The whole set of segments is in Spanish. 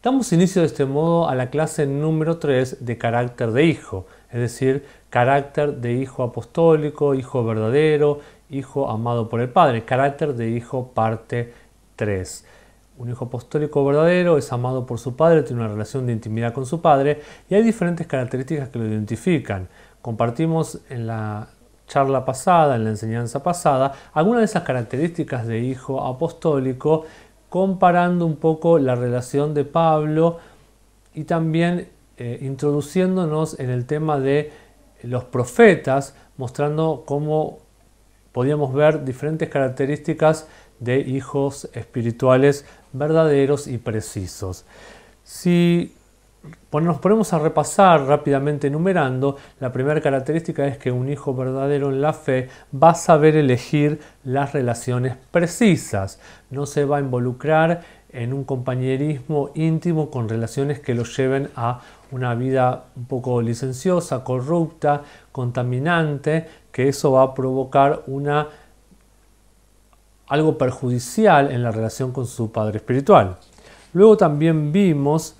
Damos inicio de este modo a la clase número 3 de carácter de hijo, es decir, carácter de hijo apostólico, hijo verdadero, hijo amado por el Padre, carácter de hijo parte 3. Un hijo apostólico verdadero es amado por su padre, tiene una relación de intimidad con su padre y hay diferentes características que lo identifican. Compartimos en la charla pasada, en la enseñanza pasada, algunas de esas características de hijo apostólico comparando un poco la relación de Pablo y también eh, introduciéndonos en el tema de los profetas, mostrando cómo podíamos ver diferentes características de hijos espirituales verdaderos y precisos. Si nos ponemos a repasar rápidamente enumerando, la primera característica es que un hijo verdadero en la fe va a saber elegir las relaciones precisas, no se va a involucrar en un compañerismo íntimo con relaciones que lo lleven a una vida un poco licenciosa, corrupta, contaminante, que eso va a provocar una algo perjudicial en la relación con su padre espiritual. Luego también vimos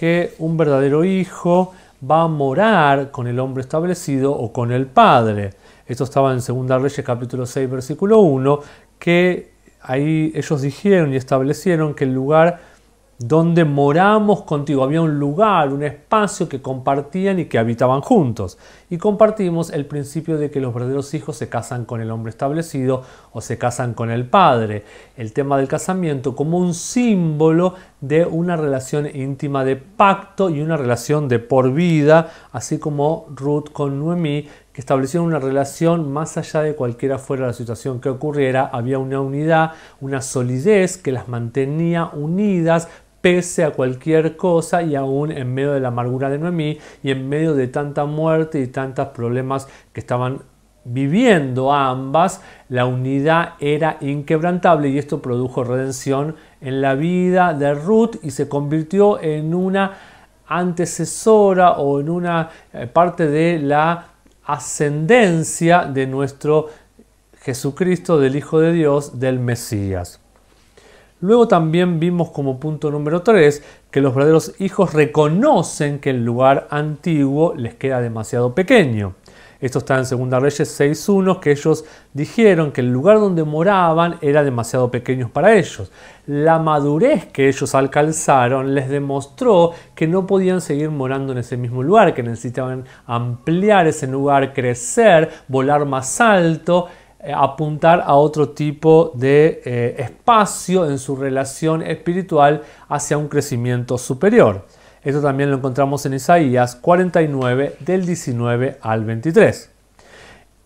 que un verdadero hijo va a morar con el hombre establecido o con el padre. Esto estaba en 2 Reyes capítulo 6 versículo 1, que ahí ellos dijeron y establecieron que el lugar donde moramos contigo. Había un lugar, un espacio que compartían y que habitaban juntos. Y compartimos el principio de que los verdaderos hijos se casan con el hombre establecido o se casan con el padre. El tema del casamiento como un símbolo de una relación íntima de pacto y una relación de por vida, así como Ruth con Noemí, que establecieron una relación más allá de cualquiera fuera la situación que ocurriera, había una unidad, una solidez que las mantenía unidas, pese a cualquier cosa y aún en medio de la amargura de Noemí y en medio de tanta muerte y tantos problemas que estaban viviendo ambas, la unidad era inquebrantable y esto produjo redención en la vida de Ruth y se convirtió en una antecesora o en una eh, parte de la ascendencia de nuestro Jesucristo, del Hijo de Dios, del Mesías. Luego también vimos como punto número 3 que los verdaderos hijos reconocen que el lugar antiguo les queda demasiado pequeño. Esto está en Segunda Reyes 6.1, que ellos dijeron que el lugar donde moraban era demasiado pequeño para ellos. La madurez que ellos alcanzaron les demostró que no podían seguir morando en ese mismo lugar, que necesitaban ampliar ese lugar, crecer, volar más alto eh, apuntar a otro tipo de eh, espacio en su relación espiritual hacia un crecimiento superior. Esto también lo encontramos en Isaías 49 del 19 al 23.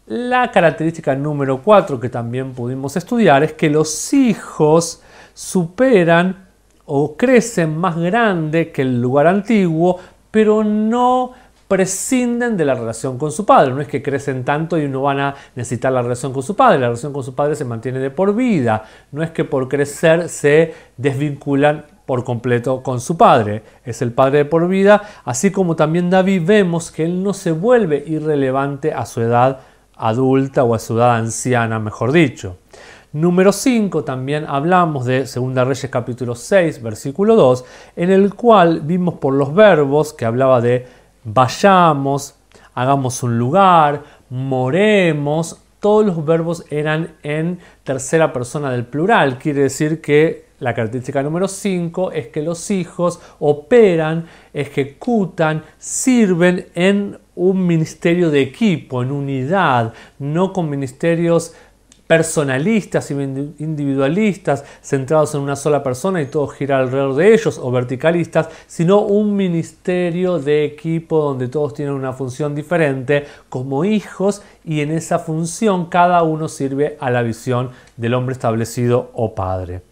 La característica número 4 que también pudimos estudiar es que los hijos superan o crecen más grande que el lugar antiguo, pero no prescinden de la relación con su padre. No es que crecen tanto y no van a necesitar la relación con su padre. La relación con su padre se mantiene de por vida. No es que por crecer se desvinculan por completo con su padre. Es el padre de por vida. Así como también David vemos que él no se vuelve irrelevante a su edad adulta o a su edad anciana, mejor dicho. Número 5 también hablamos de 2 Reyes capítulo 6 versículo 2, en el cual vimos por los verbos que hablaba de vayamos, hagamos un lugar, moremos, todos los verbos eran en tercera persona del plural. Quiere decir que la característica número 5 es que los hijos operan, ejecutan, sirven en un ministerio de equipo, en unidad, no con ministerios personalistas, individualistas, centrados en una sola persona y todo gira alrededor de ellos, o verticalistas, sino un ministerio de equipo donde todos tienen una función diferente como hijos y en esa función cada uno sirve a la visión del hombre establecido o padre.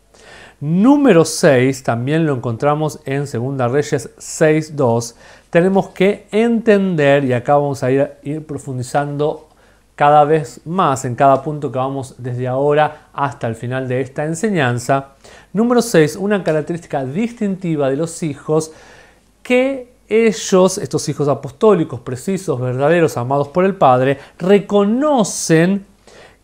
Número 6, también lo encontramos en Segunda Reyes 6.2, tenemos que entender, y acá vamos a ir, ir profundizando cada vez más en cada punto que vamos desde ahora hasta el final de esta enseñanza. Número 6, una característica distintiva de los hijos que ellos, estos hijos apostólicos, precisos, verdaderos, amados por el Padre, reconocen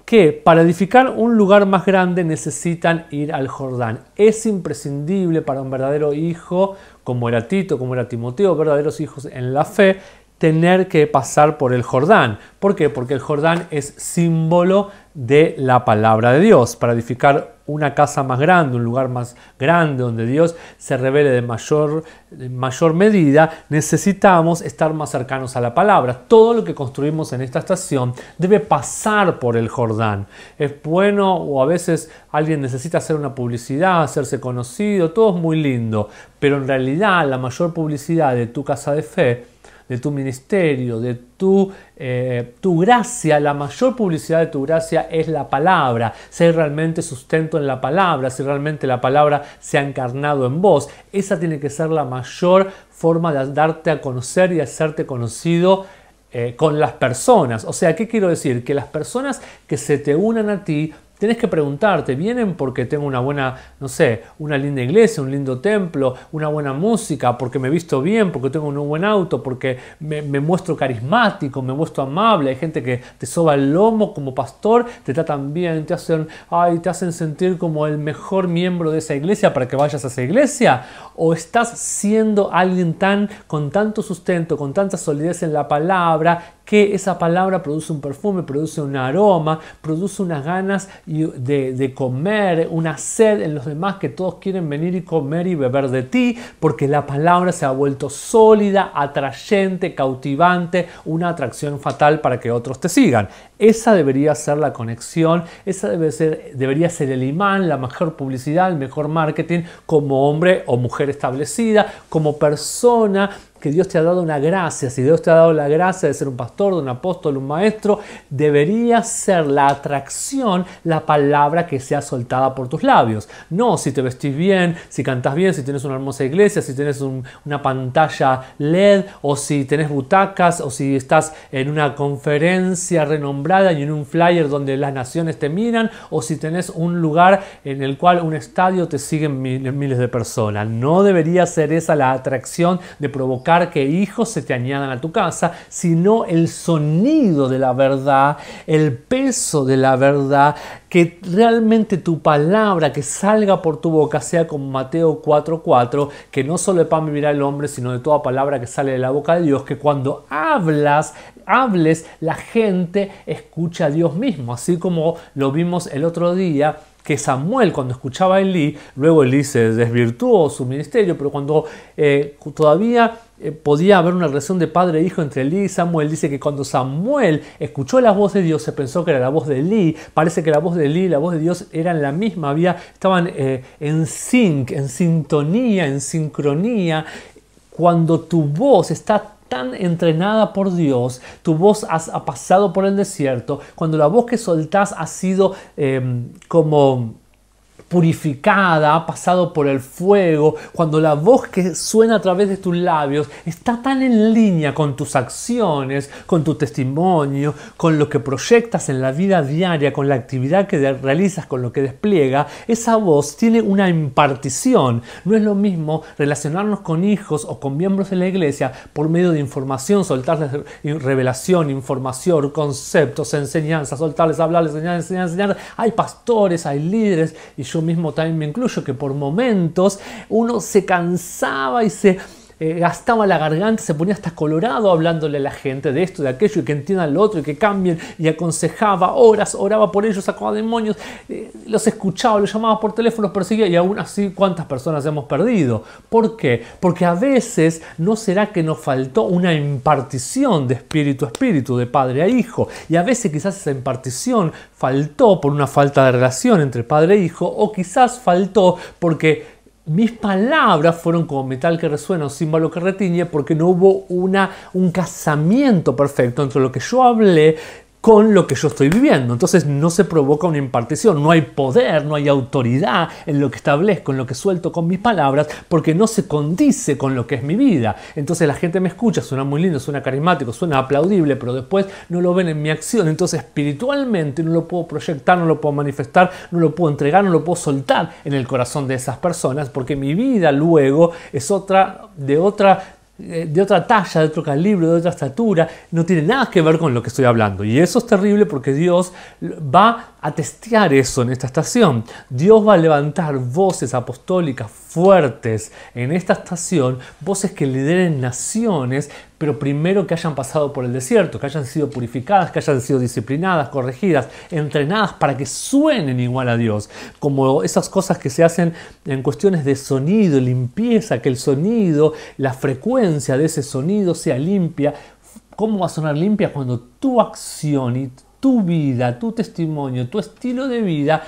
que para edificar un lugar más grande necesitan ir al Jordán. Es imprescindible para un verdadero hijo, como era Tito, como era Timoteo, verdaderos hijos en la fe, tener que pasar por el Jordán. ¿Por qué? Porque el Jordán es símbolo de la palabra de Dios. Para edificar una casa más grande, un lugar más grande donde Dios se revele de mayor, mayor medida, necesitamos estar más cercanos a la palabra. Todo lo que construimos en esta estación debe pasar por el Jordán. Es bueno o a veces alguien necesita hacer una publicidad, hacerse conocido, todo es muy lindo, pero en realidad la mayor publicidad de tu casa de fe de tu ministerio, de tu, eh, tu gracia, la mayor publicidad de tu gracia es la palabra. Si hay realmente sustento en la palabra, si realmente la palabra se ha encarnado en vos, esa tiene que ser la mayor forma de darte a conocer y hacerte conocido eh, con las personas. O sea, ¿qué quiero decir? Que las personas que se te unan a ti Tienes que preguntarte, ¿vienen porque tengo una buena, no sé, una linda iglesia, un lindo templo, una buena música, porque me visto bien, porque tengo un buen auto, porque me, muestro carismático, me muestro amable? Hay gente que te soba el lomo como pastor, te tratan bien, te hacen, ay, te hacen sentir como el mejor miembro de esa iglesia para que vayas a esa iglesia. ¿O estás siendo alguien tan, con tanto sustento, con tanta solidez en la palabra, que esa palabra produce un perfume, produce un aroma, produce unas ganas de, comer, una sed en los demás que todos quieren venir y comer y beber de ti, porque la palabra se ha vuelto sólida, atrayente, cautivante, una atracción fatal para que otros te sigan. Esa debería ser la conexión, esa debe ser, debería ser el imán, la mejor publicidad, el mejor marketing como hombre o mujer establecida, como persona que Dios te ha dado una gracia. Si Dios te ha dado la gracia de ser un pastor, de un apóstol, un maestro, debería ser la atracción, la palabra que sea soltada por tus labios. No si te vestís bien, si cantás bien, si tienes una hermosa iglesia, si tienes una pantalla LED o si tienes butacas o si estás en una conferencia renombrada y en un flyer donde las naciones te miran o si tenés un lugar en el cual un estadio te siguen miles de personas. No debería ser esa la atracción de provocar que hijos se te añadan a tu casa, sino el sonido de la verdad, el peso de la verdad, que realmente tu palabra que salga por tu boca sea como Mateo 4:4, que no solo de pan vivirá el hombre, sino de toda palabra que sale de la boca de Dios, que cuando hablas hables, la gente escucha a Dios mismo, así como lo vimos el otro día que Samuel cuando escuchaba a Elí, luego Elí se desvirtuó su ministerio, pero cuando eh, todavía eh, podía haber una relación de padre e hijo entre Elí y Samuel, dice que cuando Samuel escuchó la voz de Dios se pensó que era la voz de Elí, parece que la voz de Elí y la voz de Dios eran la misma, había, estaban eh, en sync, en sintonía, en sincronía. Cuando tu voz está tan entrenada por Dios, tu voz ha pasado por el desierto, cuando la voz que soltás ha sido em, como purificada, ha pasado por el fuego, cuando la voz que suena a través de tus labios está tan en línea con tus acciones, con tu testimonio, con lo que proyectas en la vida diaria, con la actividad que realizas, con lo que despliega, esa voz tiene una impartición. No es lo mismo relacionarnos con hijos o con miembros de la iglesia por medio de información, soltarles revelación, información, conceptos, enseñanzas, soltarles, hablarles, enseñar, enseñar, enseñar. Hay pastores, hay líderes y yo mismo también me incluyo, que por momentos uno se cansaba y se eh, gastaba la garganta, se ponía hasta colorado hablándole a la gente de esto, de aquello, y que entiendan lo otro, y que cambien, y aconsejaba horas, oraba por ellos, sacaba demonios, eh, los escuchaba, los llamaba por teléfono, los perseguía, y aún así, ¿cuántas personas hemos perdido? ¿Por qué? Porque a veces no será que nos faltó una impartición de espíritu a espíritu, de padre a hijo, y a veces quizás esa impartición faltó por una falta de relación entre padre e hijo, o quizás faltó porque mis palabras fueron como metal que resuena o símbolo que retiñe porque no hubo una, un casamiento perfecto entre lo que yo hablé con lo que yo estoy viviendo. Entonces no se provoca una impartición, no hay poder, no hay autoridad en lo que establezco, en lo que suelto con mis palabras, porque no se condice con lo que es mi vida. Entonces la gente me escucha, suena muy lindo, suena carismático, suena aplaudible, pero después no lo ven en mi acción. Entonces espiritualmente no lo puedo proyectar, no lo puedo manifestar, no lo puedo entregar, no lo puedo soltar en el corazón de esas personas, porque mi vida luego es otra de otra eh, de otra talla, de otro calibre, de otra estatura, no tiene nada que ver con lo que estoy hablando. Y eso es terrible porque Dios va a testear eso en esta estación. Dios va a levantar voces apostólicas fuertes en esta estación, voces que lideren naciones, pero primero que hayan pasado por el desierto, que hayan sido purificadas, que hayan sido disciplinadas, corregidas, entrenadas para que suenen igual a Dios, como esas cosas que se hacen en cuestiones de sonido, limpieza, que el sonido, la frecuencia de ese sonido sea limpia. ¿Cómo va a sonar limpia cuando tu acción y tu vida, tu testimonio, tu estilo de vida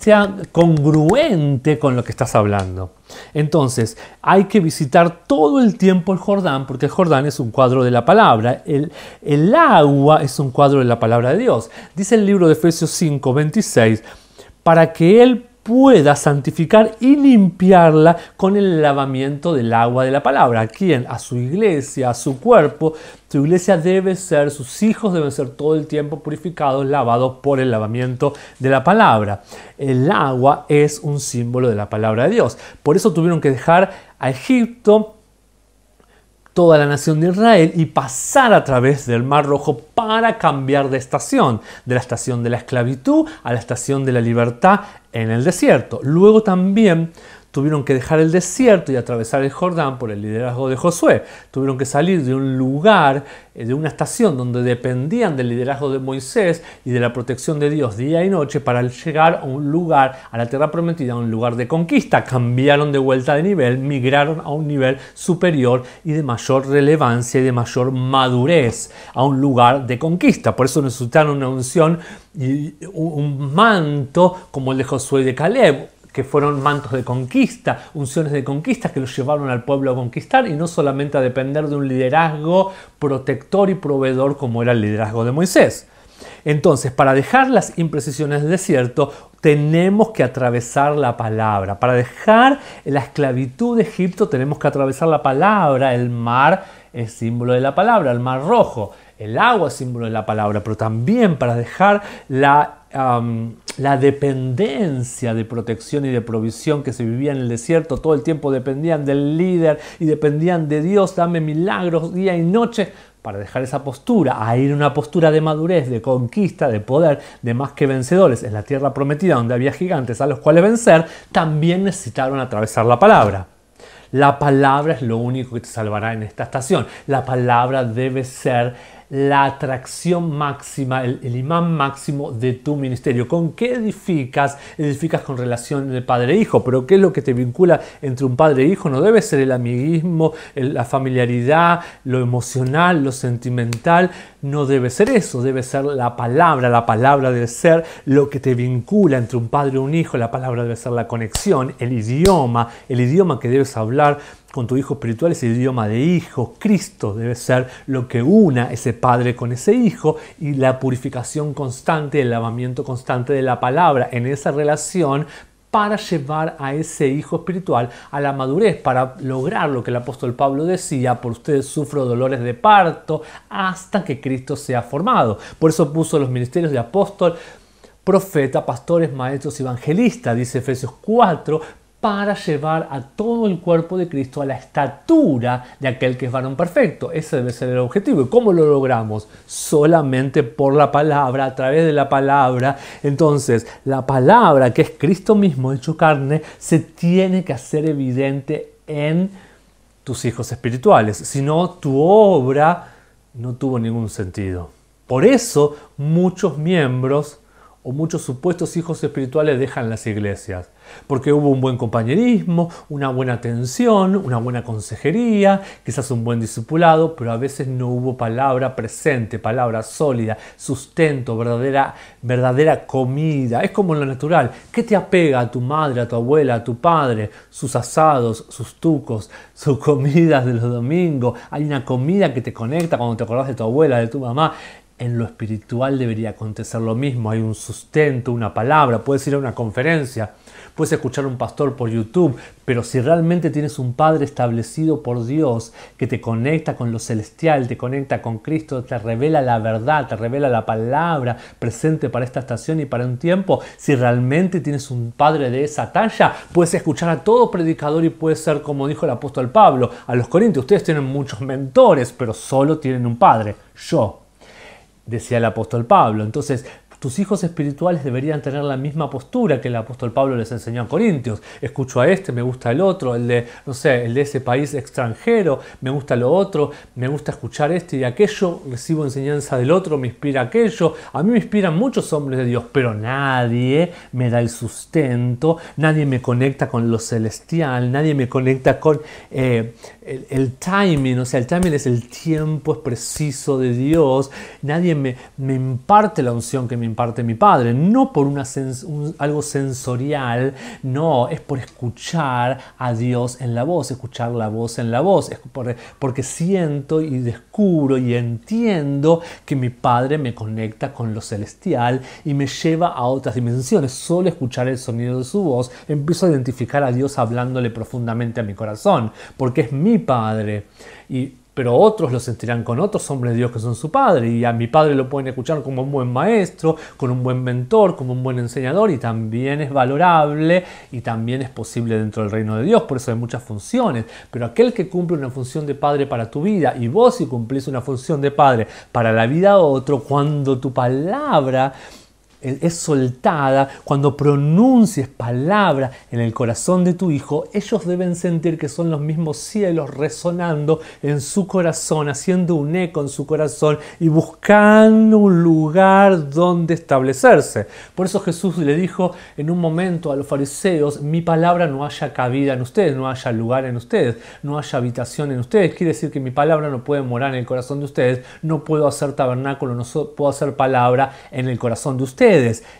sea congruente con lo que estás hablando. Entonces, hay que visitar todo el tiempo el Jordán, porque el Jordán es un cuadro de la palabra, el, el agua es un cuadro de la palabra de Dios. Dice el libro de Efesios 5, 26, para que Él pueda santificar y limpiarla con el lavamiento del agua de la palabra. ¿A quién? A su iglesia, a su cuerpo. Su iglesia debe ser, sus hijos deben ser todo el tiempo purificados, lavados por el lavamiento de la palabra. El agua es un símbolo de la palabra de Dios. Por eso tuvieron que dejar a Egipto toda la nación de Israel y pasar a través del Mar Rojo para cambiar de estación, de la estación de la esclavitud a la estación de la libertad en el desierto. Luego también Tuvieron que dejar el desierto y atravesar el Jordán por el liderazgo de Josué. Tuvieron que salir de un lugar, eh, de una estación donde dependían del liderazgo de Moisés y de la protección de Dios día y noche para llegar a un lugar, a la tierra prometida, a un lugar de conquista. Cambiaron de vuelta de nivel, migraron a un nivel superior y de mayor relevancia y de mayor madurez, a un lugar de conquista. Por eso necesitaron una unción y un manto como el de Josué y de Caleb que fueron mantos de conquista, unciones de conquista que los llevaron al pueblo a conquistar y no solamente a depender de un liderazgo protector y proveedor como era el liderazgo de Moisés. Entonces, para dejar las imprecisiones del desierto, tenemos que atravesar la palabra. Para dejar la esclavitud de Egipto, tenemos que atravesar la palabra. El mar es símbolo de la palabra, el mar rojo. El agua es símbolo de la palabra, pero también para dejar la, la dependencia de protección y de provisión que se vivía en el desierto. Todo el tiempo dependían del líder y dependían de Dios. Dame milagros día y noche para dejar esa postura, a ir una postura de madurez, de conquista, de poder, de más que vencedores en la tierra prometida donde había gigantes a los cuales vencer, también necesitaron atravesar la palabra. La palabra es lo único que te salvará en esta estación. La palabra debe ser la atracción máxima, el, imán máximo de tu ministerio. ¿Con qué edificas? Edificas con relación de padre e hijo, pero ¿qué es lo que te vincula entre un padre e hijo? No debe ser el amiguismo, la familiaridad, lo emocional, lo sentimental, no debe ser eso, debe ser la palabra, la palabra debe ser lo que te vincula entre un padre y un hijo, la palabra debe ser la conexión, el idioma, el idioma que debes hablar con tu hijo espiritual ese idioma de hijo. Cristo debe ser lo que una ese padre con ese hijo y la purificación constante, el lavamiento constante de la palabra en esa relación para llevar a ese hijo espiritual a la madurez, para lograr lo que el apóstol Pablo decía, por ustedes sufro dolores de parto hasta que Cristo sea formado. Por eso puso los ministerios de apóstol, profeta, pastores, maestros, evangelistas, dice Efesios 4, para llevar a todo el cuerpo de Cristo a la estatura de aquel que es varón perfecto. Ese debe ser el objetivo. ¿Y cómo lo logramos? Solamente por la palabra, a través de la palabra. Entonces, la palabra que es Cristo mismo hecho carne, se tiene que hacer evidente en tus hijos espirituales. Si no, tu obra no tuvo ningún sentido. Por eso muchos miembros o muchos supuestos hijos espirituales dejan las iglesias, porque hubo un buen compañerismo, una buena atención, una buena consejería, quizás un buen discipulado, pero a veces no hubo palabra presente, palabra sólida, sustento, verdadera, verdadera comida. Es como en lo natural. ¿Qué te apega a tu madre, a tu abuela, a tu padre? Sus asados, sus tucos, sus comidas de los domingos. Hay una comida que te conecta cuando te acordás de tu abuela, de tu mamá en lo espiritual debería acontecer lo mismo. Hay un sustento, una palabra, puedes ir a una conferencia, puedes escuchar a un pastor por YouTube, pero si realmente tienes un Padre establecido por Dios que te conecta con lo celestial, te conecta con Cristo, te revela la verdad, te revela la palabra presente para esta estación y para un tiempo, si realmente tienes un Padre de esa talla, puedes escuchar a todo predicador y puedes ser como dijo el apóstol Pablo a los Corintios, ustedes tienen muchos mentores, pero solo tienen un Padre, yo decía el apóstol Pablo. Entonces, tus hijos espirituales deberían tener la misma postura que el apóstol Pablo les enseñó a Corintios. Escucho a este, me gusta el otro, el de, no sé, el de ese país extranjero, me gusta lo otro, me gusta escuchar este y aquello, recibo enseñanza del otro, me inspira aquello. A mí me inspiran muchos hombres de Dios, pero nadie me da el sustento, nadie me conecta con lo celestial, nadie me conecta con eh, el, timing, o sea, el timing es el tiempo, es preciso de Dios. Nadie me, me imparte la unción que me imparte mi Padre, no por una un, algo sensorial, no, es por escuchar a Dios en la voz, escuchar la voz en la voz, es por, porque siento y descubro y entiendo que mi Padre me conecta con lo celestial y me lleva a otras dimensiones. Solo escuchar el sonido de su voz, empiezo a identificar a Dios hablándole profundamente a mi corazón, porque es mi Padre. Y, pero otros lo sentirán con otros hombres de Dios que son su Padre. Y a mi Padre lo pueden escuchar como un buen maestro, con un buen mentor, como un buen enseñador. Y también es valorable y también es posible dentro del reino de Dios. Por eso hay muchas funciones. Pero aquel que cumple una función de Padre para tu vida y vos si cumplís una función de Padre para la vida de otro, cuando tu palabra es soltada, cuando pronuncies palabra en el corazón de tu hijo, ellos deben sentir que son los mismos cielos resonando en su corazón, haciendo un eco en su corazón y buscando un lugar donde establecerse. Por eso Jesús le dijo en un momento a los fariseos, mi palabra no haya cabida en ustedes, no haya lugar en ustedes, no haya habitación en ustedes. Quiere decir que mi palabra no puede morar en el corazón de ustedes, no puedo hacer tabernáculo, no puedo hacer palabra en el corazón de ustedes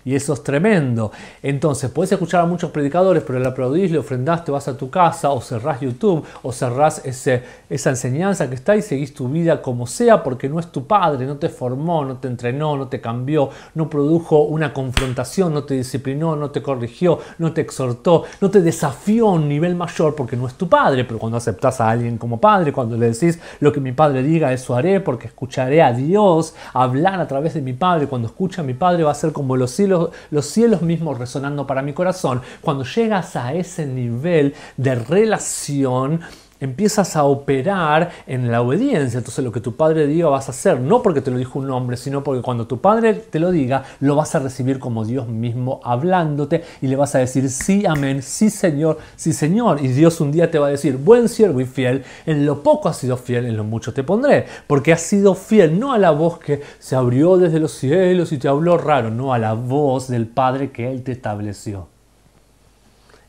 y eso es tremendo. Entonces, puedes escuchar a muchos predicadores, pero le aplaudís, le ofrendás, te vas a tu casa o cerrás YouTube o cerrás ese, esa enseñanza que está y seguís tu vida como sea porque no es tu padre, no te formó, no te entrenó, no te cambió, no produjo una confrontación, no te disciplinó, no te corrigió, no te exhortó, no te desafió a un nivel mayor porque no es tu padre. Pero cuando aceptás a alguien como padre, cuando le decís lo que mi padre diga, eso haré porque escucharé a Dios hablar a través de mi padre, cuando escucha a mi padre va a ser como los cielos, los cielos mismos resonando para mi corazón, cuando llegas a ese nivel de relación, empiezas a operar en la obediencia. Entonces lo que tu padre diga vas a hacer, no porque te lo dijo un hombre, sino porque cuando tu padre te lo diga, lo vas a recibir como Dios mismo hablándote y le vas a decir, sí, amén, sí, Señor, sí, Señor. Y Dios un día te va a decir, buen siervo y fiel, en lo poco has sido fiel, en lo mucho te pondré, porque has sido fiel no a la voz que se abrió desde los cielos y te habló raro, no a la voz del Padre que Él te estableció.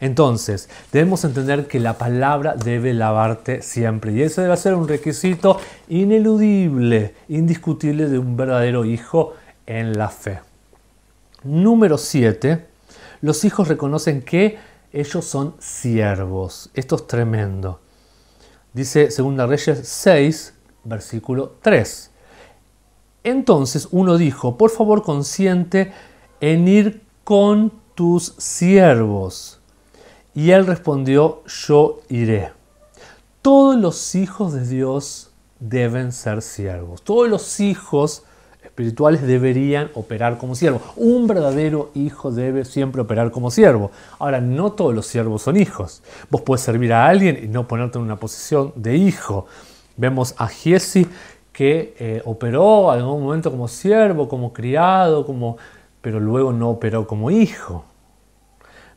Entonces, debemos entender que la palabra debe lavarte siempre y eso debe ser un requisito ineludible, indiscutible de un verdadero hijo en la fe. Número 7. Los hijos reconocen que ellos son siervos. Esto es tremendo. Dice Segunda Reyes 6, versículo 3. Entonces uno dijo, por favor consiente en ir con tus siervos y él respondió, yo iré. Todos los hijos de Dios deben ser siervos. Todos los hijos espirituales deberían operar como siervos. Un verdadero hijo debe siempre operar como siervo. Ahora, no todos los siervos son hijos. Vos puedes servir a alguien y no ponerte en una posición de hijo. Vemos a Giesi que eh, operó en algún momento como siervo, como criado, como, pero luego no operó como hijo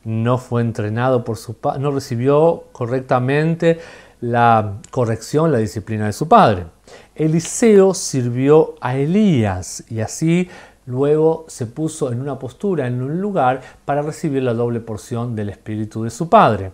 no fue entrenado por su padre, no recibió correctamente la corrección, la disciplina de su padre. Eliseo sirvió a Elías y así luego se puso en una postura, en un lugar, para recibir la doble porción del espíritu de su padre.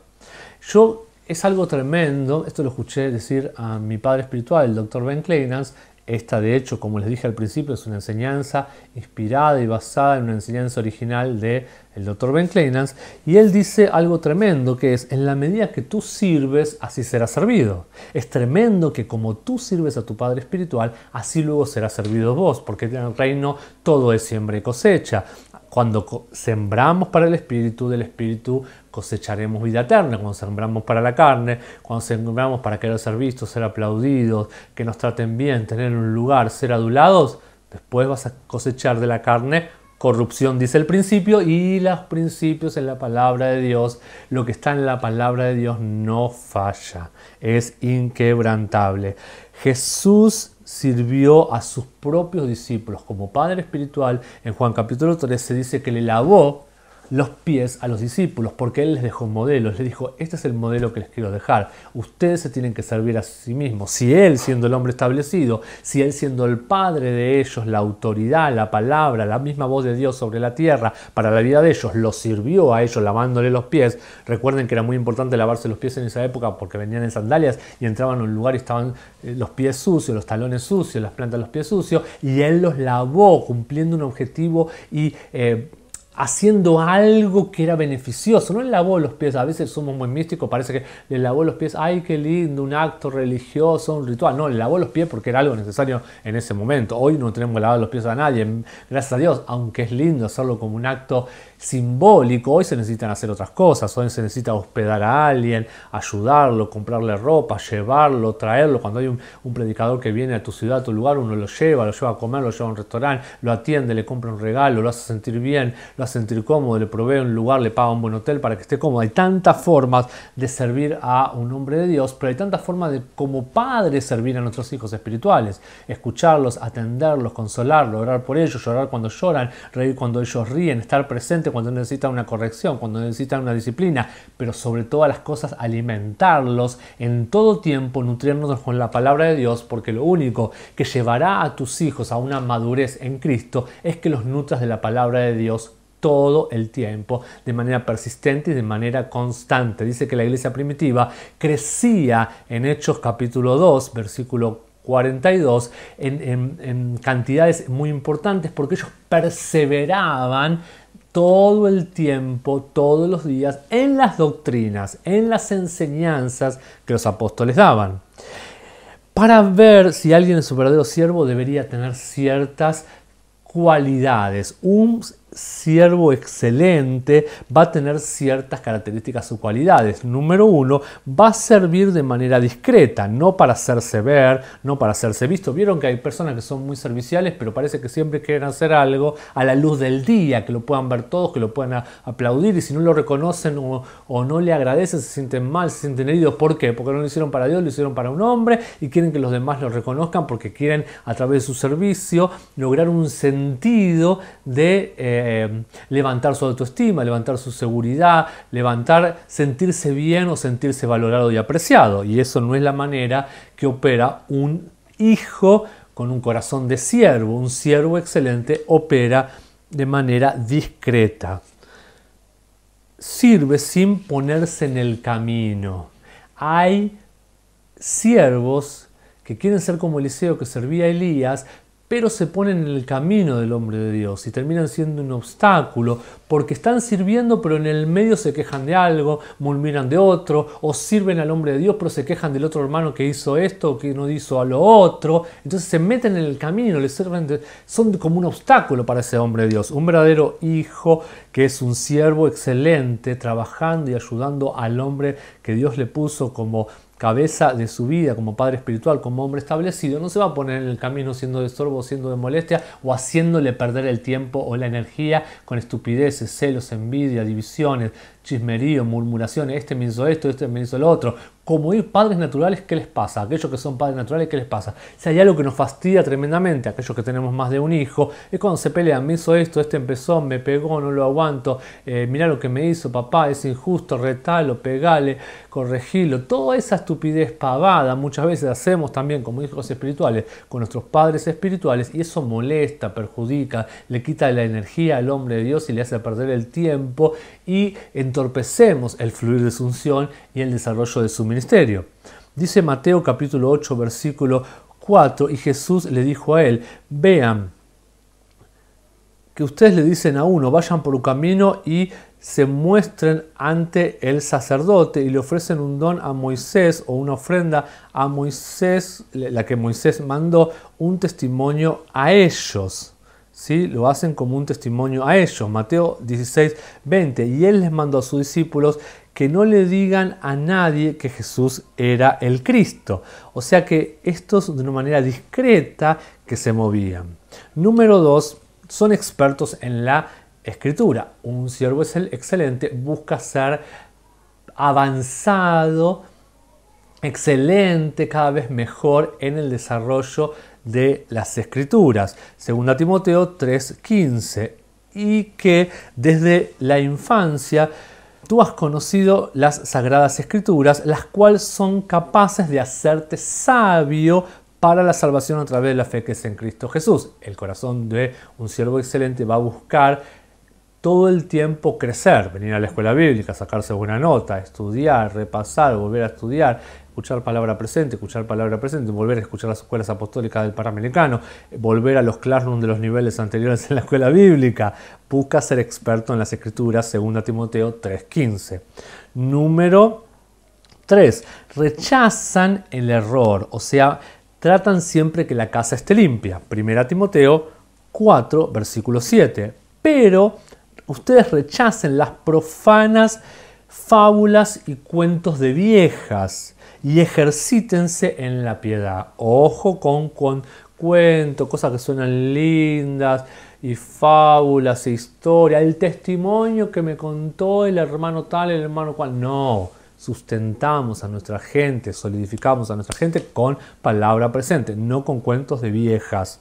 Yo es algo tremendo, esto lo escuché decir a mi padre espiritual, el doctor Ben Kleinans, esta, de hecho, como les dije al principio, es una enseñanza inspirada y basada en una enseñanza original del el doctor Ben Kleinans. Y él dice algo tremendo, que es, en la medida que tú sirves, así serás servido. Es tremendo que como tú sirves a tu Padre Espiritual, así luego serás servido vos, porque en el reino todo es siembra y cosecha. Cuando sembramos para el espíritu, del espíritu cosecharemos vida eterna. Cuando sembramos para la carne, cuando sembramos para querer ser vistos, ser aplaudidos, que nos traten bien, tener un lugar, ser adulados, después vas a cosechar de la carne corrupción, dice el principio, y los principios en la palabra de Dios, lo que está en la palabra de Dios no falla, es inquebrantable. Jesús sirvió a sus propios discípulos como Padre Espiritual. En Juan capítulo se dice que le lavó los pies a los discípulos, porque Él les dejó modelos, les dijo, este es el modelo que les quiero dejar, ustedes se tienen que servir a sí mismos, si Él siendo el hombre establecido, si Él siendo el Padre de ellos, la autoridad, la palabra, la misma voz de Dios sobre la tierra para la vida de ellos, los sirvió a ellos lavándole los pies, recuerden que era muy importante lavarse los pies en esa época porque venían en sandalias y entraban en un lugar y estaban eh, los pies sucios, los talones sucios, las plantas los pies sucios, y Él los lavó cumpliendo un objetivo y... Eh, haciendo algo que era beneficioso. No le lavó los pies, a veces somos muy místicos, parece que le lavó los pies, ay, qué lindo, un acto religioso, un ritual. No, le lavó los pies porque era algo necesario en ese momento. Hoy no tenemos que lavar los pies a nadie, gracias a Dios, aunque es lindo hacerlo como un acto simbólico, hoy se necesitan hacer otras cosas, hoy se necesita hospedar a alguien, ayudarlo, comprarle ropa, llevarlo, traerlo, cuando hay un, un, predicador que viene a tu ciudad, a tu lugar, uno lo lleva, lo lleva a comer, lo lleva a un restaurante, lo atiende, le compra un regalo, lo hace sentir bien, lo hace sentir cómodo, le provee un lugar, le paga un buen hotel para que esté cómodo. Hay tantas formas de servir a un hombre de Dios, pero hay tantas formas de como padre servir a nuestros hijos espirituales, escucharlos, atenderlos, consolarlos, orar por ellos, llorar cuando lloran, reír cuando ellos ríen, estar presente cuando necesitan una corrección, cuando necesitan una disciplina, pero sobre todas las cosas alimentarlos en todo tiempo, nutriéndonos con la palabra de Dios, porque lo único que llevará a tus hijos a una madurez en Cristo es que los nutras de la palabra de Dios todo el tiempo, de manera persistente y de manera constante. Dice que la iglesia primitiva crecía en Hechos capítulo 2, versículo 42, en, en cantidades muy importantes porque ellos perseveraban todo el tiempo, todos los días, en las doctrinas, en las enseñanzas que los apóstoles daban. Para ver si alguien es un verdadero siervo debería tener ciertas cualidades, un siervo excelente va a tener ciertas características o cualidades. Número uno, va a servir de manera discreta, no para hacerse ver, no para hacerse visto. Vieron que hay personas que son muy serviciales, pero parece que siempre quieren hacer algo a la luz del día, que lo puedan ver todos, que lo puedan aplaudir y si no lo reconocen o, no le agradecen, se sienten mal, se sienten heridos. ¿Por qué? Porque no lo hicieron para Dios, lo hicieron para un hombre y quieren que los demás lo reconozcan porque quieren a través de su servicio lograr un sentido de... Eh, Em, levantar su autoestima, levantar su seguridad, levantar, sentirse bien o sentirse valorado y apreciado. Y eso no es la manera que opera un hijo con un corazón de siervo. Un siervo excelente opera de manera discreta. Sirve sin ponerse en el camino. Hay siervos que quieren ser como Eliseo que servía a Elías, pero se ponen en el camino del hombre de Dios y terminan siendo un obstáculo porque están sirviendo pero en el medio se quejan de algo, murmuran de otro o sirven al hombre de Dios pero se quejan del otro hermano que hizo esto o que no hizo a lo otro. Entonces se meten en el camino, les sirven son como un obstáculo para ese hombre de Dios, un verdadero hijo que es un siervo excelente trabajando y ayudando al hombre que Dios le puso como cabeza de su vida como padre espiritual, como hombre establecido, no se va a poner en el camino siendo de estorbo, siendo de molestia o haciéndole perder el tiempo o la energía con estupideces, celos, envidia, divisiones, chismerío, murmuraciones, este me hizo esto, este me hizo lo otro. Como padres naturales, ¿qué les pasa? Aquellos que son padres naturales, ¿qué les pasa? Si hay algo que nos fastidia tremendamente, aquellos que tenemos más de un hijo, es cuando se pelean, me hizo esto, este empezó, me pegó, no lo aguanto, eh, Mira lo que me hizo, papá, es injusto, retalo, pegale, corregilo. Toda esa estupidez pavada muchas veces hacemos también como hijos espirituales con nuestros padres espirituales y eso molesta, perjudica, le quita la energía al hombre de Dios y le hace perder el tiempo y entonces entorpecemos el fluir de su unción y el desarrollo de su ministerio. Dice Mateo capítulo 8 versículo 4 y Jesús le dijo a él, vean que ustedes le dicen a uno, vayan por un camino y se muestren ante el sacerdote y le ofrecen un don a Moisés o una ofrenda a Moisés, la que Moisés mandó, un testimonio a ellos. ¿sí? Lo hacen como un testimonio a ellos. Mateo 16, 20. Y él les mandó a sus discípulos que no le digan a nadie que Jesús era el Cristo. O sea que estos de una manera discreta que se movían. Número dos, Son expertos en la escritura. Un siervo es el excelente, busca ser avanzado excelente, cada vez mejor en el desarrollo de las escrituras. Segunda Timoteo 3:15 y que desde la infancia tú has conocido las sagradas escrituras, las cuales son capaces de hacerte sabio para la salvación a través de la fe que es en Cristo Jesús. El corazón de un siervo excelente va a buscar todo el tiempo crecer, venir a la escuela bíblica, sacarse buena nota, estudiar, repasar, volver a estudiar, escuchar palabra presente, escuchar palabra presente, volver a escuchar las escuelas apostólicas del Panamericano, volver a los classrooms de los niveles anteriores en la escuela bíblica, busca ser experto en las escrituras, 2 Timoteo 3.15. Número 3. Rechazan el error, o sea, tratan siempre que la casa esté limpia. 1 Timoteo 4, versículo 7. Pero ustedes rechacen las profanas fábulas y cuentos de viejas y ejercítense en la piedad. Ojo con, con cuentos, cosas que suenan lindas y fábulas e historia. El testimonio que me contó el hermano tal, el hermano cual. No, sustentamos a nuestra gente, solidificamos a nuestra gente con palabra presente, no con cuentos de viejas.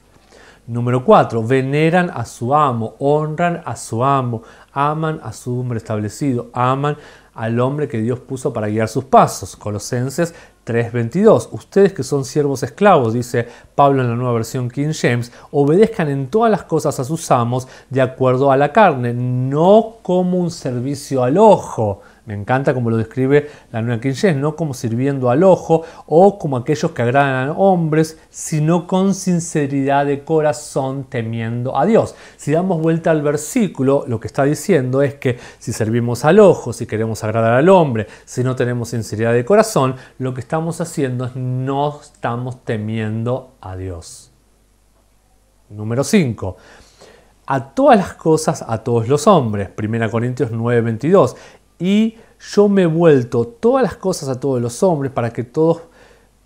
Número cuatro, Veneran a su amo, honran a su amo, aman a su hombre establecido, aman al hombre que Dios puso para guiar sus pasos. Colosenses 3:22. Ustedes que son siervos esclavos, dice Pablo en la nueva versión King James, obedezcan en todas las cosas a sus amos de acuerdo a la carne, no como un servicio al ojo me encanta como lo describe la nueva quince, no como sirviendo al ojo o como aquellos que agradan a hombres, sino con sinceridad de corazón temiendo a Dios. Si damos vuelta al versículo, lo que está diciendo es que si servimos al ojo, si queremos agradar al hombre, si no tenemos sinceridad de corazón, lo que estamos haciendo es no estamos temiendo a Dios. Número 5 a todas las cosas a todos los hombres. 1 Corintios 9:22 y yo me he vuelto todas las cosas a todos los hombres para que todos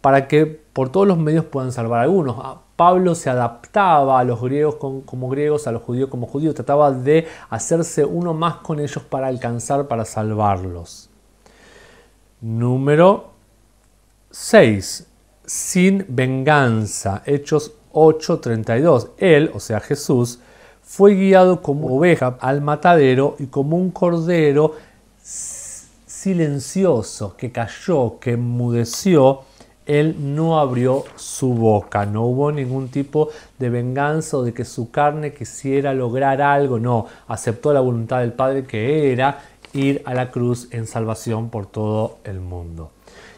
para que por todos los medios puedan salvar a algunos. Pablo se adaptaba a los griegos como griegos, a los judíos como judíos, trataba de hacerse uno más con ellos para alcanzar, para salvarlos. Número 6. Sin venganza. Hechos 8:32. Él, o sea Jesús, fue guiado como oveja al matadero y como un cordero silencioso, que cayó, que enmudeció, él no abrió su boca, no hubo ningún tipo de venganza o de que su carne quisiera lograr algo, no, aceptó la voluntad del Padre que era ir a la cruz en salvación por todo el mundo.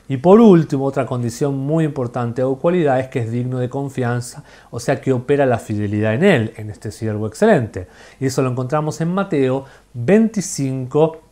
Y por último, otra condición muy importante o cualidad es que es digno de confianza, o sea que opera la fidelidad en él, en este siervo excelente. Y eso lo encontramos en Mateo 25,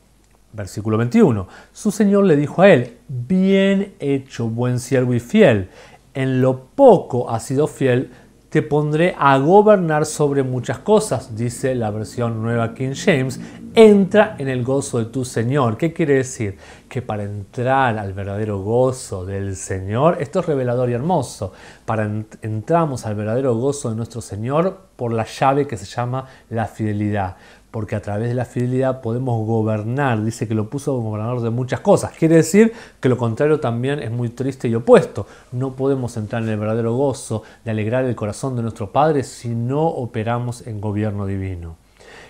Versículo 21. Su señor le dijo a él, bien hecho, buen siervo y fiel, en lo poco ha sido fiel, te pondré a gobernar sobre muchas cosas, dice la versión nueva King James, entra en el gozo de tu Señor. ¿Qué quiere decir? Que para entrar al verdadero gozo del Señor, esto es revelador y hermoso, para entramos al verdadero gozo de nuestro Señor por la llave que se llama la fidelidad porque a través de la fidelidad podemos gobernar. Dice que lo puso gobernador de muchas cosas. Quiere decir que lo contrario también es muy triste y opuesto. No podemos entrar en el verdadero gozo de alegrar el corazón de nuestro Padre si no operamos en gobierno divino.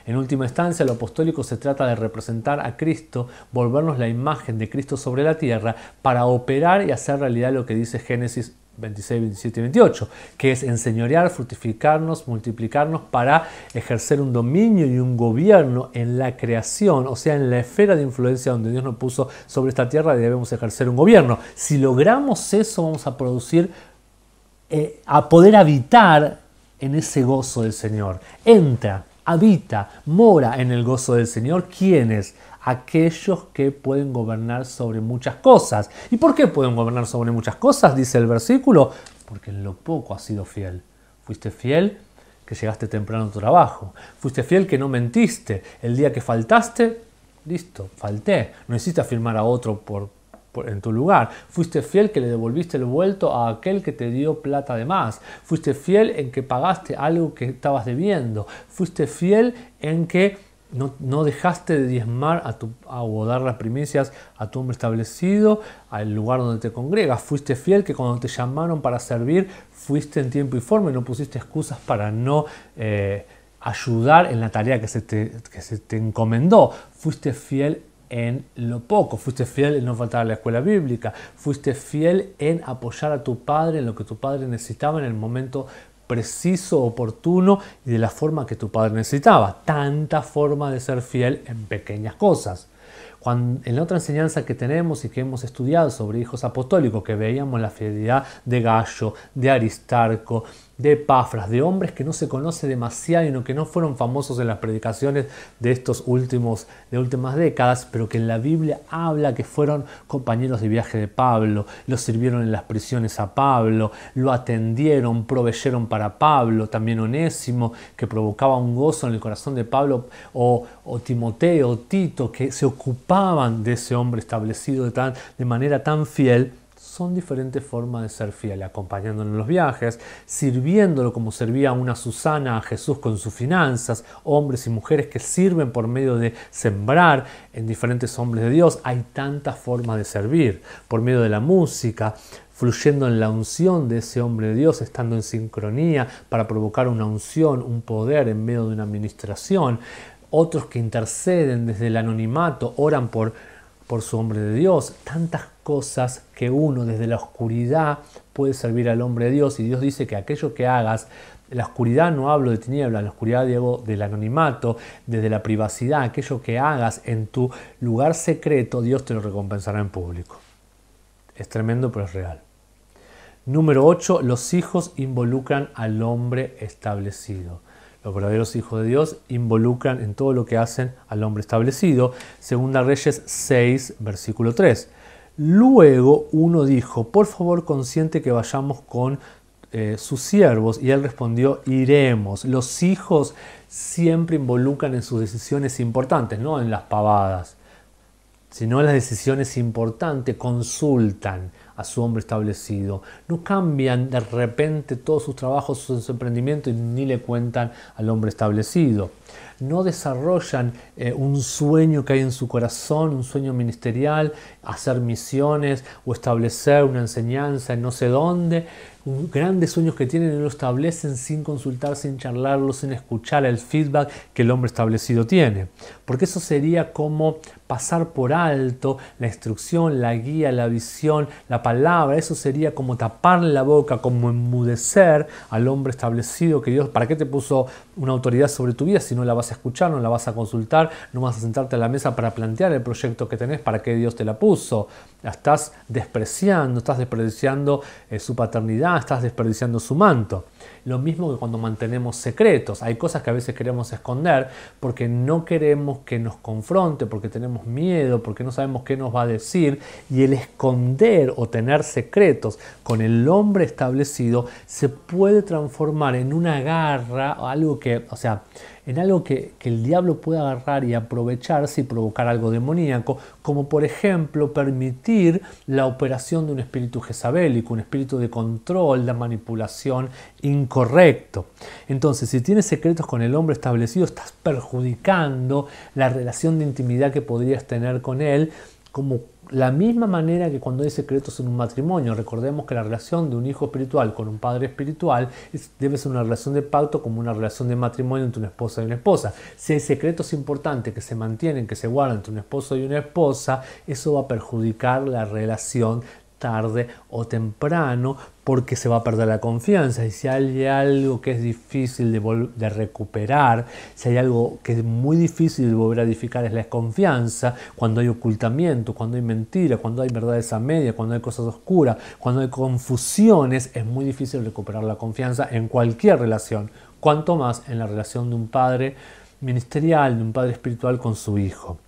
En última instancia, lo apostólico se trata de representar a Cristo, volvernos la imagen de Cristo sobre la tierra para operar y hacer realidad lo que dice Génesis 26, 27 y 28, que es enseñorear, fructificarnos, multiplicarnos para ejercer un dominio y un gobierno en la creación, o sea, en la esfera de influencia donde Dios nos puso sobre esta tierra debemos ejercer un gobierno. Si logramos eso, vamos a producir, eh, a poder habitar en ese gozo del Señor. Entra, habita, mora en el gozo del Señor. ¿Quién es? aquellos que pueden gobernar sobre muchas cosas. ¿Y por qué pueden gobernar sobre muchas cosas? Dice el versículo, porque en lo poco has sido fiel. Fuiste fiel que llegaste temprano a tu trabajo. Fuiste fiel que no mentiste. El día que faltaste, listo, falté. No hiciste afirmar a otro por, en tu lugar. Fuiste fiel que le devolviste el vuelto a aquel que te dio plata de más. Fuiste fiel en que pagaste algo que estabas debiendo. Fuiste fiel en que no, dejaste de diezmar a tu, o dar las primicias a tu hombre establecido, al lugar donde te congregas. Fuiste fiel que cuando te llamaron para servir, fuiste en tiempo y forma y no pusiste excusas para no eh, ayudar en la tarea que se, te, que se te encomendó. Fuiste fiel en lo poco, fuiste fiel en no faltar a la escuela bíblica, fuiste fiel en apoyar a tu padre en lo que tu padre necesitaba en el momento preciso, oportuno y de la forma que tu padre necesitaba. Tanta forma de ser fiel en pequeñas cosas en la otra enseñanza que tenemos y que hemos estudiado sobre hijos apostólicos, que veíamos la fidelidad de Gallo, de Aristarco, de Pafras, de hombres que no se conoce demasiado y que no fueron famosos en las predicaciones de estos últimos, de últimas décadas, pero que en la Biblia habla que fueron compañeros de viaje de Pablo, lo sirvieron en las prisiones a Pablo, lo atendieron, proveyeron para Pablo, también Onésimo, que provocaba un gozo en el corazón de Pablo, o, o Timoteo, Tito, que se ocupaban de ese hombre establecido de, de manera tan fiel, son diferentes formas de ser fiel, acompañándolo en los viajes, sirviéndolo como servía una Susana a Jesús con sus finanzas, hombres y mujeres que sirven por medio de sembrar en diferentes hombres de Dios. Hay tantas formas de servir, por medio de la música, fluyendo en la unción de ese hombre de Dios, estando en sincronía para provocar una unción, un poder en medio de una administración, otros que interceden desde el anonimato, oran por, por su hombre de Dios, tantas cosas que uno desde la oscuridad puede servir al hombre de Dios y Dios dice que aquello que hagas, la oscuridad no hablo de tiniebla, la oscuridad digo del anonimato, desde la privacidad, aquello que hagas en tu lugar secreto, Dios te lo recompensará en público. Es tremendo pero es real. Número 8, los hijos involucran al hombre establecido. Los verdaderos hijos de Dios involucran en todo lo que hacen al hombre establecido. Segunda Reyes 6, versículo 3. Luego uno dijo, por favor consiente que vayamos con eh, sus siervos. Y él respondió, iremos. Los hijos siempre involucran en sus decisiones importantes, no en las pavadas, sino en las decisiones importantes, consultan a su hombre establecido. No cambian de repente todos sus trabajos, sus emprendimientos y ni le cuentan al hombre establecido. No desarrollan eh, un sueño que hay en su corazón, un sueño ministerial, hacer misiones o establecer una enseñanza en no sé dónde. grandes sueños que tienen y lo establecen sin consultar, sin charlarlos, sin escuchar el feedback que el hombre establecido tiene. Porque eso sería como pasar por alto la instrucción, la guía, la visión, la palabra. Eso sería como tapar la boca, como enmudecer al hombre establecido que Dios, ¿para qué te puso una autoridad sobre tu vida si no la vas a escuchar, no la vas a consultar, no vas a sentarte a la mesa para plantear el proyecto que tenés, para qué Dios te la puso? La estás despreciando, estás desperdiciando eh, su paternidad, estás desperdiciando su manto. Lo mismo que cuando mantenemos secretos. Hay cosas que a veces queremos esconder porque no queremos que nos confronte, porque tenemos miedo, porque no sabemos qué nos va a decir. Y el esconder o tener secretos con el hombre establecido se puede transformar en una garra, o algo que, o sea, en algo que, el diablo pueda agarrar y aprovecharse y provocar algo demoníaco, como por ejemplo permitir la operación de un espíritu jezabélico, un espíritu de control, de manipulación incorrecto. Entonces, si tienes secretos con el hombre establecido, estás perjudicando la relación de intimidad que podrías tener con él como la misma manera que cuando hay secretos en un matrimonio, recordemos que la relación de un hijo espiritual con un padre espiritual debe ser una relación de pacto como una relación de matrimonio entre una esposa y una esposa. Si hay secretos importantes que se mantienen, que se guardan entre un esposo y una esposa, eso va a perjudicar la relación tarde o temprano porque se va a perder la confianza. Y si hay algo que es difícil de, de, recuperar, si hay algo que es muy difícil de volver a edificar es la desconfianza, cuando hay ocultamiento, cuando hay mentira, cuando hay verdades a media, cuando hay cosas oscuras, cuando hay confusiones, es muy difícil recuperar la confianza en cualquier relación, cuanto más en la relación de un padre ministerial, de un padre espiritual con su hijo.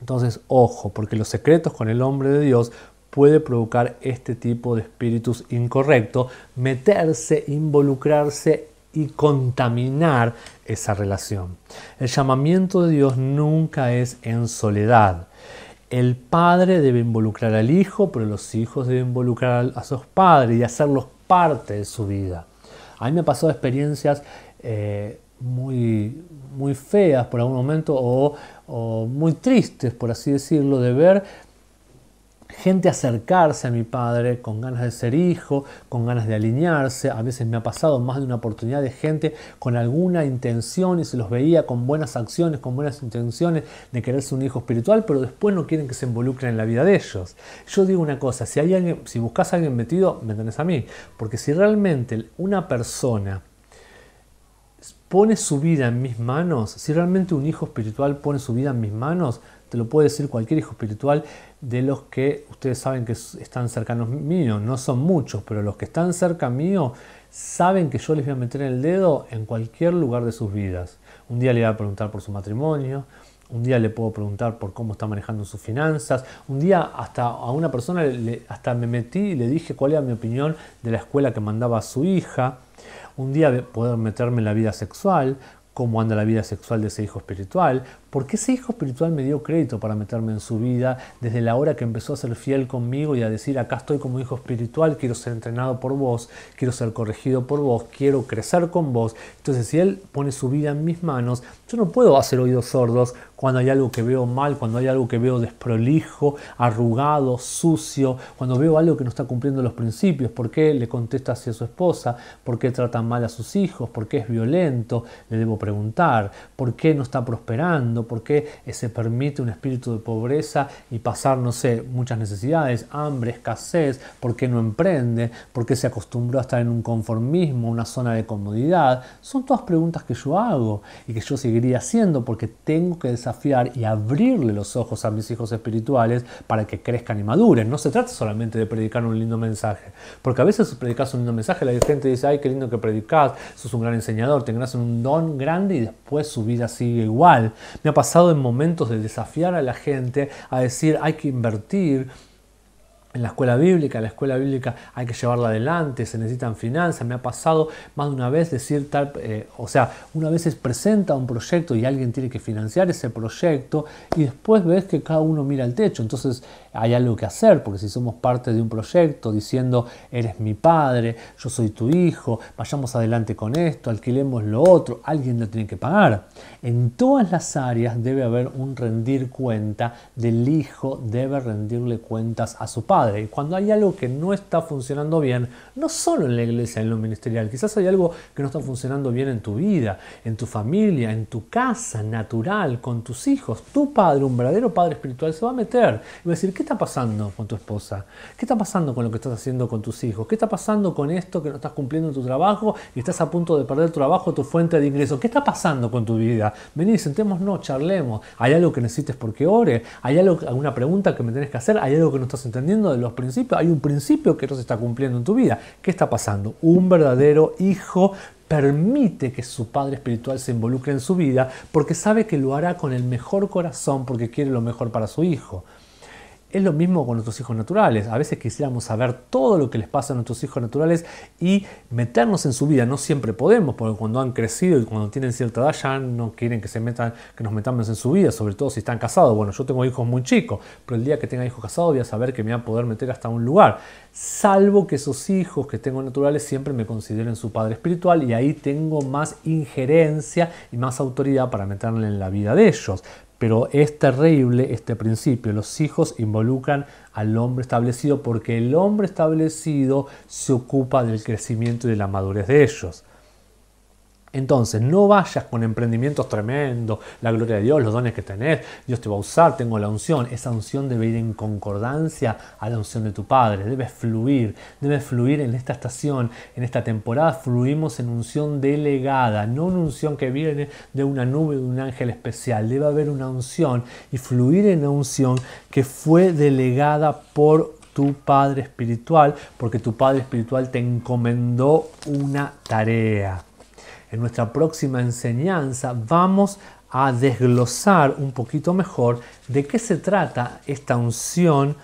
Entonces, ojo, porque los secretos con el hombre de Dios puede provocar este tipo de espíritus incorrectos, meterse, involucrarse y contaminar esa relación. El llamamiento de Dios nunca es en soledad. El padre debe involucrar al hijo, pero los hijos deben involucrar a sus padres y hacerlos parte de su vida. A mí me pasado experiencias eh, muy, muy feas por algún momento o, o muy tristes, por así decirlo, de ver gente acercarse a mi padre con ganas de ser hijo, con ganas de alinearse. A veces me ha pasado más de una oportunidad de gente con alguna intención y se los veía con buenas acciones, con buenas intenciones de quererse un hijo espiritual, pero después no quieren que se involucren en la vida de ellos. Yo digo una cosa, si alguien, si buscas a alguien metido, me tenés a mí, porque si realmente una persona pone su vida en mis manos, si realmente un hijo espiritual pone su vida en mis manos, te lo puede decir cualquier hijo espiritual, de los que ustedes saben que están cercanos míos. No son muchos, pero los que están cerca mío saben que yo les voy a meter el dedo en cualquier lugar de sus vidas. Un día le voy a preguntar por su matrimonio, un día le puedo preguntar por cómo está manejando sus finanzas. Un día hasta a una persona hasta me metí y le dije cuál era mi opinión de la escuela que mandaba a su hija. Un día poder meterme en la vida sexual, cómo anda la vida sexual de ese hijo espiritual, ¿Por qué ese hijo espiritual me dio crédito para meterme en su vida desde la hora que empezó a ser fiel conmigo y a decir, acá estoy como hijo espiritual, quiero ser entrenado por vos, quiero ser corregido por vos, quiero crecer con vos? Entonces, si él pone su vida en mis manos, yo no puedo hacer oídos sordos cuando hay algo que veo mal, cuando hay algo que veo desprolijo, arrugado, sucio, cuando veo algo que no está cumpliendo los principios, por qué le contesta hacia a su esposa, por qué trata mal a sus hijos, por qué es violento, le debo preguntar, por qué no está prosperando, por qué se permite un espíritu de pobreza y pasar, no sé, muchas necesidades, hambre, escasez, por qué no emprende, por qué se acostumbró a estar en un conformismo, una zona de comodidad. Son todas preguntas que yo hago y que yo seguiría haciendo porque tengo que desafiar y abrirle los ojos a mis hijos espirituales para que crezcan y maduren. No se trata solamente de predicar un lindo mensaje, porque a veces predicas un lindo mensaje, la gente dice, ay, qué lindo que predicas, sos un gran enseñador, tendrás un don grande y después su vida sigue igual. Me ha pasado en momentos de desafiar a la gente a decir hay que invertir, en la escuela bíblica, la escuela bíblica hay que llevarla adelante, se necesitan finanzas, me ha pasado más de una vez decir tal, eh, o sea, una vez se presenta un proyecto y alguien tiene que financiar ese proyecto y después ves que cada uno mira al techo, entonces hay algo que hacer, porque si somos parte de un proyecto diciendo, eres mi padre, yo soy tu hijo, vayamos adelante con esto, alquilemos lo otro, alguien lo tiene que pagar. En todas las áreas debe haber un rendir cuenta del hijo, debe rendirle cuentas a su padre. Y cuando hay algo que no está funcionando bien, no solo en la iglesia, en lo ministerial, quizás hay algo que no está funcionando bien en tu vida, en tu familia, en tu casa natural, con tus hijos, tu padre, un verdadero padre espiritual, se va a meter y va a decir, ¿qué ¿Qué está pasando con tu esposa? ¿Qué está pasando con lo que estás haciendo con tus hijos? ¿Qué está pasando con esto que no estás cumpliendo en tu trabajo y estás a punto de perder tu trabajo, tu fuente de ingreso? ¿Qué está pasando con tu vida? Vení, sentémonos, charlemos. ¿Hay algo que necesites porque ore? ¿Hay alguna pregunta que me tenés que hacer? ¿Hay algo que no estás entendiendo de los principios? ¿Hay un principio que no se está cumpliendo en tu vida? ¿Qué está pasando? Un verdadero hijo permite que su padre espiritual se involucre en su vida porque sabe que lo hará con el mejor corazón porque quiere lo mejor para su hijo. Es lo mismo con nuestros hijos naturales. A veces quisiéramos saber todo lo que les pasa a nuestros hijos naturales y meternos en su vida. No siempre podemos, porque cuando han crecido y cuando tienen cierta edad ya no quieren que, se metan, que nos metamos en su vida, sobre todo si están casados. Bueno, yo tengo hijos muy chicos, pero el día que tenga hijos casados voy a saber que me van a poder meter hasta un lugar. Salvo que esos hijos que tengo naturales siempre me consideren su padre espiritual y ahí tengo más injerencia y más autoridad para meterle en la vida de ellos. Pero es terrible este principio. Los hijos involucran al hombre establecido porque el hombre establecido se ocupa del crecimiento y de la madurez de ellos. Entonces, no vayas con emprendimientos tremendos, la gloria de Dios, los dones que tenés, Dios te va a usar, tengo la unción. Esa unción debe ir en concordancia a la unción de tu Padre, debe fluir, debe fluir en esta estación, en esta temporada, fluimos en unción delegada, no en unción que viene de una nube, de un ángel especial, debe haber una unción y fluir en la unción que fue delegada por tu Padre Espiritual, porque tu Padre Espiritual te encomendó una tarea. En nuestra próxima enseñanza vamos a desglosar un poquito mejor de qué se trata esta unción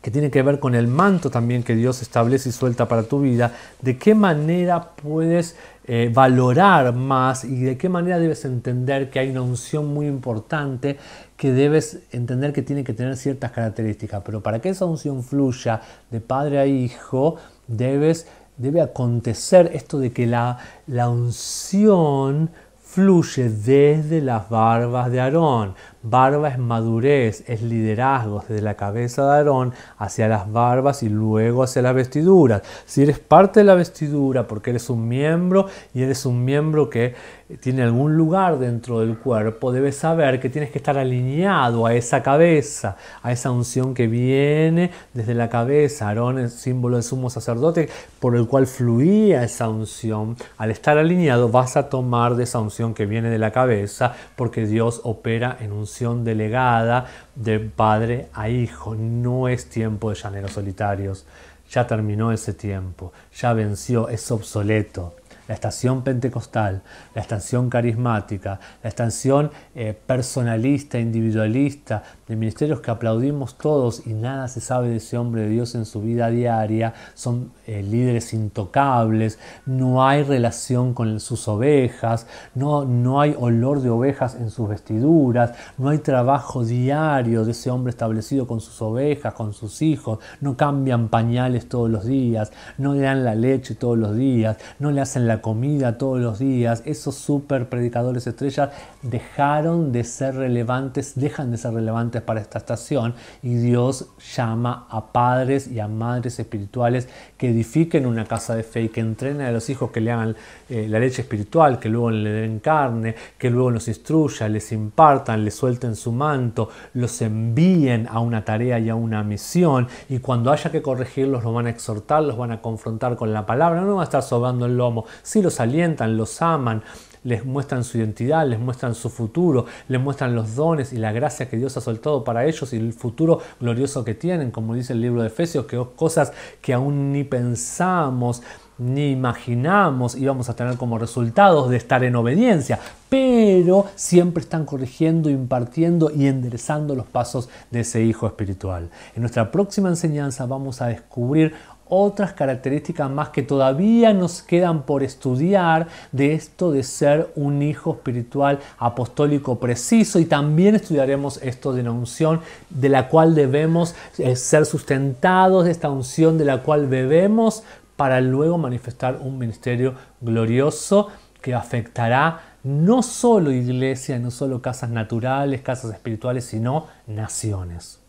que tiene que ver con el manto también que Dios establece y suelta para tu vida, de qué manera puedes eh, valorar más y de qué manera debes entender que hay una unción muy importante que debes entender que tiene que tener ciertas características. Pero para que esa unción fluya de padre a hijo, debes debe acontecer esto de que la, la unción fluye desde las barbas de Aarón. Barba es madurez, es liderazgo desde la cabeza de Aarón hacia las barbas y luego hacia las vestiduras. Si eres parte de la vestidura porque eres un miembro y eres un miembro que tiene algún lugar dentro del cuerpo, debes saber que tienes que estar alineado a esa cabeza, a esa unción que viene desde la cabeza. Aarón es símbolo del sumo sacerdote por el cual fluía esa unción. Al estar alineado vas a tomar de esa unción que viene de la cabeza porque Dios opera en un delegada de padre a hijo. No es tiempo de llaneros solitarios. Ya terminó ese tiempo, ya venció, es obsoleto. La estación pentecostal, la estación carismática, la estación eh, personalista, individualista, de ministerios que aplaudimos todos y nada se sabe de ese hombre de Dios en su vida diaria, son eh, líderes intocables, no hay relación con sus ovejas, no, no hay olor de ovejas en sus vestiduras, no hay trabajo diario de ese hombre establecido con sus ovejas, con sus hijos, no cambian pañales todos los días, no le dan la leche todos los días, no le hacen la comida todos los días, esos super predicadores estrellas dejaron de ser relevantes, dejan de ser relevantes para esta estación y Dios llama a padres y a madres espirituales que edifiquen una casa de fe y que entrenen a los hijos que le hagan eh, la leche espiritual, que luego le den carne, que luego los instruya, les impartan, les suelten su manto, los envíen a una tarea y a una misión y cuando haya que corregirlos los van a exhortar, los van a confrontar con la palabra, no van a estar sobando el lomo, si los alientan, los aman, les muestran su identidad, les muestran su futuro, les muestran los dones y la gracia que Dios ha soltado para ellos y el futuro glorioso que tienen, como dice el libro de Efesios, que oh, cosas que aún ni pensamos ni imaginamos íbamos a tener como resultados de estar en obediencia, pero siempre están corrigiendo, impartiendo y enderezando los pasos de ese hijo espiritual. En nuestra próxima enseñanza vamos a descubrir otras características más que todavía nos quedan por estudiar de esto de ser un hijo espiritual apostólico preciso y también estudiaremos esto de la unción de la cual debemos eh, ser sustentados, de esta unción de la cual bebemos para luego manifestar un ministerio glorioso que afectará no solo iglesia, no solo casas naturales, casas espirituales, sino naciones.